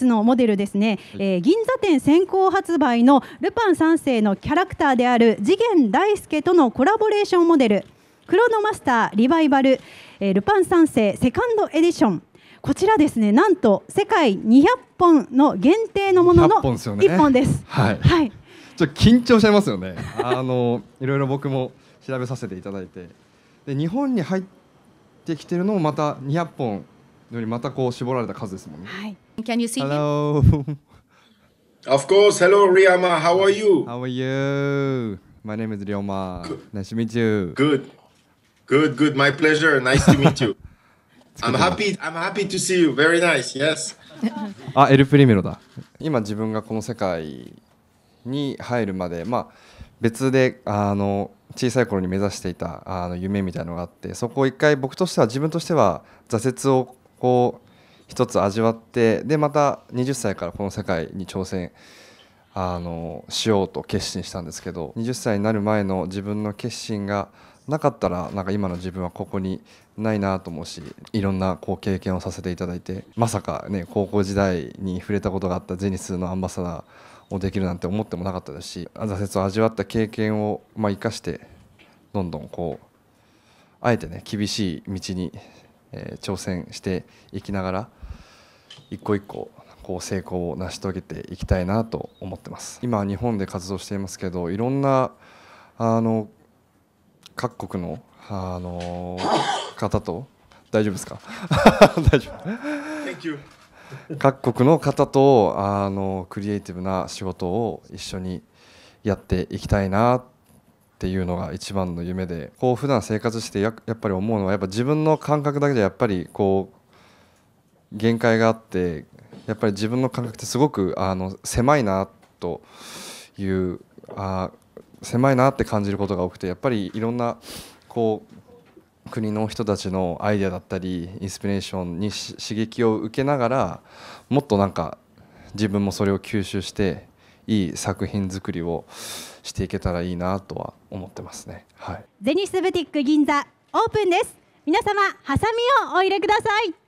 スのモデルですね、えー、銀座店先行発売のルパン三世のキャラクターである次元大介とのコラボレーションモデルクロノマスターリバイバル、えー、ルパン三世セカンドエディションこちらですねなんと世界200本の限定のものの1本です。ですね、はい、はい、ちょ緊張しちゃいますよねあのいろいろ僕も調べさせていただいてで日本に入ってきてるのもまた200本よりまたこう絞られた数ですもんね。はい Can you see hello. him? of course. Hello, Ryama. How are you? How are you? My name is Ryoma. Good. Nice to meet you. Good. Good, good. My pleasure. Nice to meet you. I'm happy. I'm happy to see you. Very nice. Yes. あ、エルプリメロだ。今自分がこの世界に入るまで、まあ別であの小さい頃に目指していたあの夢みたいのがあって、そこを一回僕としては自分としては挫折をこう一つ味わってでまた20歳からこの世界に挑戦あのしようと決心したんですけど20歳になる前の自分の決心がなかったらなんか今の自分はここにないなと思うしいろんなこう経験をさせていただいてまさかね高校時代に触れたことがあったゼニスのアンバサダーをできるなんて思ってもなかったですし挫折を味わった経験をまあ生かしてどんどんこうあえてね厳しい道に、え挑戦していきながら一個一個こう成功を成し遂げていきたいなと思ってます今日本で活動していますけどいろんなあの各国のあの方と大丈夫ですか 大丈夫各国の方とあのクリエイティブな仕事を一緒にやっていきたいなっていうのが一番の夢でこう普段生活してややっぱり思うのはやっぱ自分の感覚だけでやっぱりこう限界があってやっぱり自分の感覚ってすごくあの狭いなというあ狭いなって感じることが多くてやっぱりいろんなこう国の人たちのアイデアだったりインスピレーションに刺激を受けながらもっとなんか自分もそれを吸収していい作品作りをしていけたらいいなとは思ってますね、はい、ゼニスブティック銀座オープンです皆様ハサミをお入れください